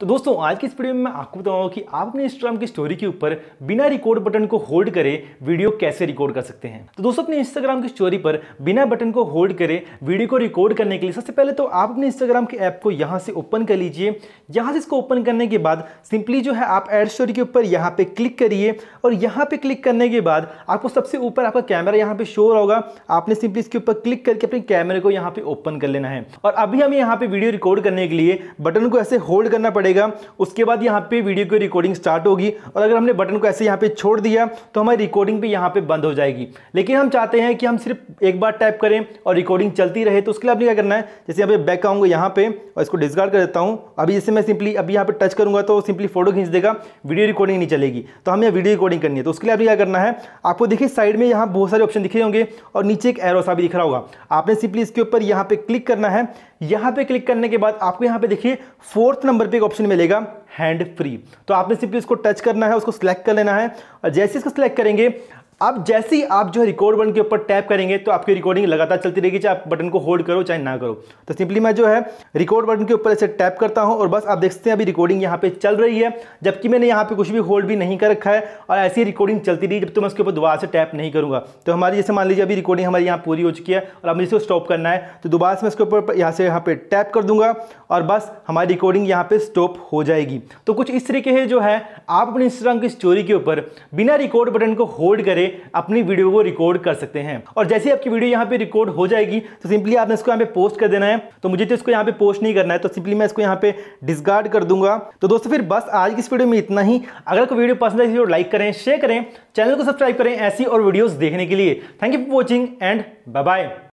तो दोस्तों आज की इस वीडियो में मैं आपको बताऊंगा कि आप अपने इंस्टाग्राम की स्टोरी के ऊपर बिना रिकॉर्ड बटन को होल्ड करे वीडियो कैसे रिकॉर्ड कर सकते हैं तो दोस्तों अपने इंस्टाग्राम की स्टोरी पर बिना बटन को होल्ड करे वीडियो को रिकॉर्ड करने के लिए सबसे पहले तो आप अपने इंस्टाग्राम के ऐप को यहाँ से ओपन कर लीजिए यहाँ से इसको ओपन करने के बाद सिंपली जो है आप एड स्टोरी के ऊपर यहाँ पे क्लिक करिए और यहाँ पे क्लिक करने के बाद आपको सबसे ऊपर आपका कैमरा यहाँ पे शो होगा आपने सिंपली इसके ऊपर क्लिक करके अपने कैमरे को यहाँ पे ओपन कर लेना है और अभी हमें यहाँ पे वीडियो रिकॉर्ड करने के लिए बटन को ऐसे होल्ड करना पड़ेगा पड़ेगा उसके बाद यहाँ पे वीडियो की रिकॉर्डिंग स्टार्ट होगी और अगर हमने बटन को ऐसे यहाँ पे छोड़ दिया तो हमारी रिकॉर्डिंग भी यहाँ पे बंद हो जाएगी लेकिन हम चाहते हैं कि हम सिर्फ एक बार टाइप करें और रिकॉर्डिंग चलती रहे तो उसके लिए आपने क्या करना है जैसे यहाँ पे बैक आऊँगा यहाँ पे और इसको डिस्कार्ड कर देता हूँ अभी जैसे मैं सिंपली अभी यहाँ पे टच करूँगा तो सिंपली फोटो खींच देगा वीडियो रिकॉर्डिंग नहीं चलेगी तो हमें वीडियो रिकॉर्डिंग करनी है तो उसके लिए आपने क्या करना है आपको देखिए साइड में यहाँ बहुत सारे ऑप्शन दिखे होंगे और नीचे एक एरो सा भी दिख रहा होगा आपने सिंपली इसके ऊपर यहाँ पे क्लिक करना है यहाँ पे क्लिक करने के बाद आपको यहाँ पे देखिए फोर्थ नंबर पे एक ऑप्शन मिलेगा हैंड फ्री तो आपने सिंपली इसको टच करना है उसको सिलेक्ट कर लेना है और जैसे इसको सिलेक्ट करेंगे अब जैसे ही आप जो है रिकॉर्ड बटन के ऊपर टैप करेंगे तो आपकी रिकॉर्डिंग लगातार चलती रहेगी चाहे आप बटन को होल्ड करो चाहे ना करो तो सिंपली मैं जो है रिकॉर्ड बटन के ऊपर ऐसे टैप करता हूं और बस आप देखते हैं अभी रिकॉर्डिंग यहाँ पे चल रही है जबकि मैंने यहाँ पे कुछ भी होल्ड भी नहीं कर रखा है और ऐसी रिकॉर्डिंग चलती रही जब तो मैं उसके ऊपर दोबारा से टैप नहीं करूँगा तो हमारी जैसे मान लीजिए अभी रिकॉर्डिंग हमारी यहाँ पूरी हो चुकी है और अब इसको स्टॉप करना है तो दोबारा से मैं उसके ऊपर यहाँ से यहाँ पर टैप कर दूँगा और बस हमारी रिकॉर्डिंग यहाँ पर स्टॉप हो जाएगी तो कुछ इस तरीके से जो है आप अपने इंस्टाग्राम की स्टोरी के ऊपर बिना रिकॉर्ड बटन को होल्ड करें अपनी वीडियो को रिकॉर्ड कर सकते हैं और जैसे आपकी वीडियो यहाँ पे रिकॉर्ड हो जाएगी तो सिंपली आपने इसको यहाँ पे पोस्ट कर देना है तो मुझे तो इसको यहाँ पे पोस्ट नहीं करना है तो सिंपली मैं इसको यहाँ पे डिस्कार्ड कर दूंगा तो दोस्तों फिर बस आज की इस वीडियो में इतना ही अगर कोई वीडियो पसंद आई तो लाइक करें शेयर करें चैनल को सब्सक्राइब करें ऐसी और वीडियोज देखने के लिए thank you for watching and bye